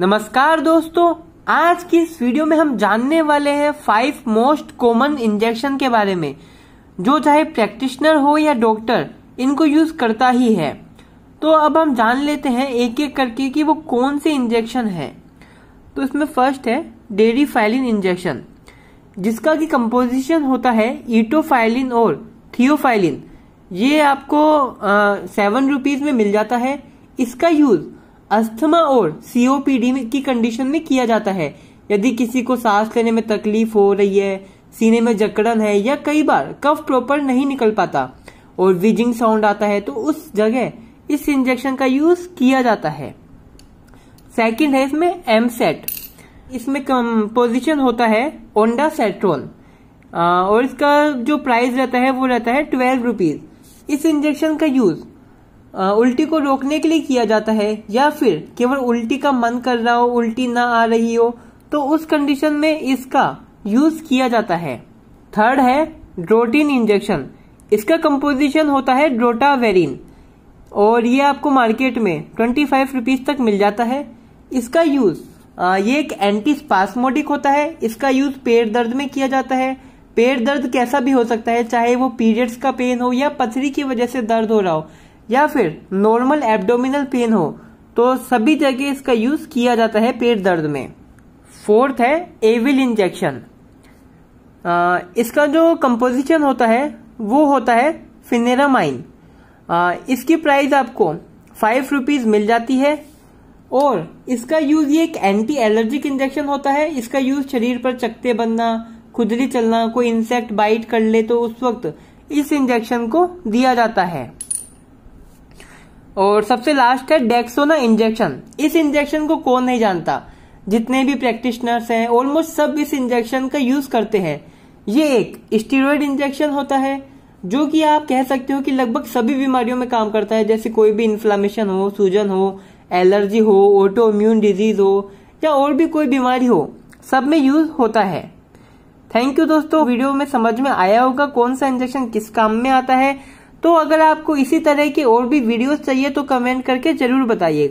नमस्कार दोस्तों आज की इस वीडियो में हम जानने वाले हैं फाइव मोस्ट कॉमन इंजेक्शन के बारे में जो चाहे प्रैक्टिशनर हो या डॉक्टर इनको यूज करता ही है तो अब हम जान लेते हैं एक एक करके कि वो कौन से इंजेक्शन है तो इसमें फर्स्ट है डेरी फाइलिन इंजेक्शन जिसका की कंपोजिशन होता है ईटोफाइलिन और थियोफाइलिन ये आपको सेवन रुपीज में मिल जाता है इसका यूज़ अस्थमा और सीओपीडी की कंडीशन में किया जाता है यदि किसी को सांस लेने में तकलीफ हो रही है सीने में जकड़न है या कई बार कफ प्रॉपर नहीं निकल पाता और वीजिंग साउंड आता है तो उस जगह इस इंजेक्शन का यूज किया जाता है सेकंड है इसमें एम सेट इसमें कंपोजिशन होता है ओंडा सेट्रोल और इसका जो प्राइस रहता है वो रहता है ट्वेल्व रुपीज इस इंजेक्शन का यूज उल्टी को रोकने के लिए किया जाता है या फिर केवल उल्टी का मन कर रहा हो उल्टी ना आ रही हो तो उस कंडीशन में इसका यूज किया जाता है थर्ड है ड्रोटीन इंजेक्शन इसका कंपोजिशन होता है ड्रोटावेरिन और ये आपको मार्केट में ट्वेंटी फाइव रुपीज तक मिल जाता है इसका यूज ये एक एंटी स्पास्मोटिक होता है इसका यूज पेट दर्द में किया जाता है पेट दर्द कैसा भी हो सकता है चाहे वो पीरियड्स का पेन हो या पथरी की वजह से दर्द हो रहा हो या फिर नॉर्मल एब्डोमिनल पेन हो तो सभी जगह इसका यूज किया जाता है पेट दर्द में फोर्थ है एविल इंजेक्शन इसका जो कंपोजिशन होता है वो होता है फिनेरामाइन इसकी प्राइस आपको फाइव रुपीज मिल जाती है और इसका यूज ये एक एंटी एलर्जिक इंजेक्शन होता है इसका यूज शरीर पर चकते बनना खुदरी चलना कोई इंसेक्ट बाइट कर ले तो उस वक्त इस इंजेक्शन को दिया जाता है और सबसे लास्ट है डेक्सोना इंजेक्शन इस इंजेक्शन को कौन नहीं जानता जितने भी प्रैक्टिशनर्स हैं ऑलमोस्ट सब इस इंजेक्शन का यूज करते हैं ये एक स्टीरोड इंजेक्शन होता है जो कि आप कह सकते हो कि लगभग सभी बीमारियों में काम करता है जैसे कोई भी इन्फ्लामेशन हो सूजन हो एलर्जी हो ऑटो इम्यून डिजीज हो या और भी कोई बीमारी हो सब में यूज होता है थैंक यू दोस्तों वीडियो में समझ में आया होगा कौन सा इंजेक्शन किस काम में आता है तो अगर आपको इसी तरह के और भी वीडियोस चाहिए तो कमेंट करके जरूर बताइएगा